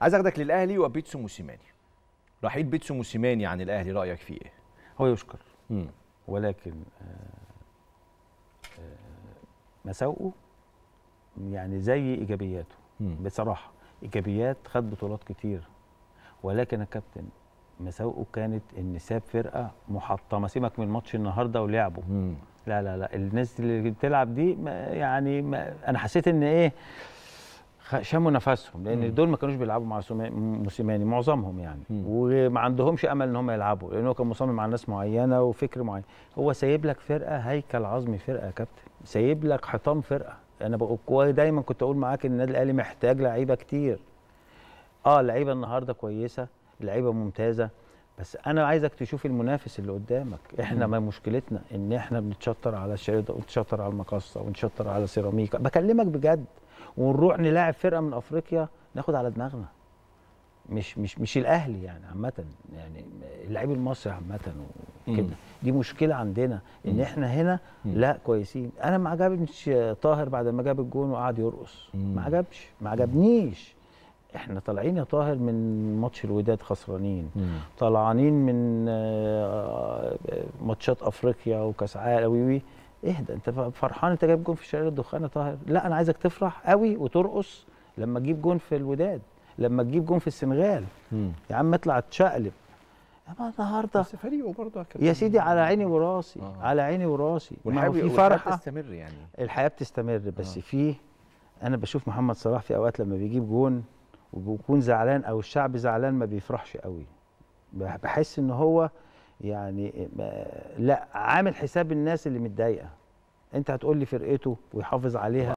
عايز اخدك للاهلي وبيتسو موسيماني رحيل بيتسو موسيماني عن الاهلي رايك فيه ايه هو يشكر مم. ولكن آه، آه، مساوئه يعني زي ايجابياته مم. بصراحه ايجابيات خد بطولات كتير ولكن يا كابتن مساوئه كانت ان ساب فرقه محطمه سيبك من ماتش النهارده ولعبه مم. لا لا لا الناس اللي بتلعب دي ما يعني ما انا حسيت ان ايه شموا نفسهم لان مم. دول ما كانوش بيلعبوا مع موسيماني معظمهم يعني مم. وما عندهمش امل ان هم يلعبوا لان هو كان مصمم على ناس معينه وفكر معين هو سايب لك فرقه هيكل عظمي فرقه يا كابتن سايب لك حيطان فرقه انا بقول دايما كنت اقول معاك ان النادي الاهلي محتاج لعيبه كتير اه لعيبه النهارده كويسه لعيبه ممتازه بس انا عايزك تشوف المنافس اللي قدامك احنا ما مشكلتنا ان احنا بنتشطر على الشريط ونتشطر على المقصه ونتشطر على سيراميكا بكلمك بجد ونروح نلاعب فرقه من افريقيا ناخد على دماغنا مش مش مش الاهلي يعني عامه يعني اللعيب المصري عامه وكده دي مشكله عندنا ان مم. احنا هنا مم. لا كويسين انا ما عجبنيش طاهر بعد ما جاب الجون وقعد يرقص ما عجبش ما عجبنيش احنا طالعين يا طاهر من ماتش الوداد خسرانين طالعين من آه، آه، ماتشات افريقيا وكاس عالم ده انت فرحان انت جايب جون في شارع الدخان يا طاهر لا انا عايزك تفرح قوي وترقص لما تجيب جون في الوداد لما تجيب جون في السنغال يا عم اطلع يا اما النهارده بس فريقه برضه يا سيدي على عيني وراسي آه. على عيني وراسي والحياه في فرحه بتستمر يعني الحياه بتستمر بس آه. في انا بشوف محمد صلاح في اوقات لما بيجيب جون وبيكون زعلان او الشعب زعلان ما بيفرحش قوي بحس ان هو يعني آه، لا عامل حساب الناس اللي متضايقه انت هتقول لي فرقته ويحافظ عليها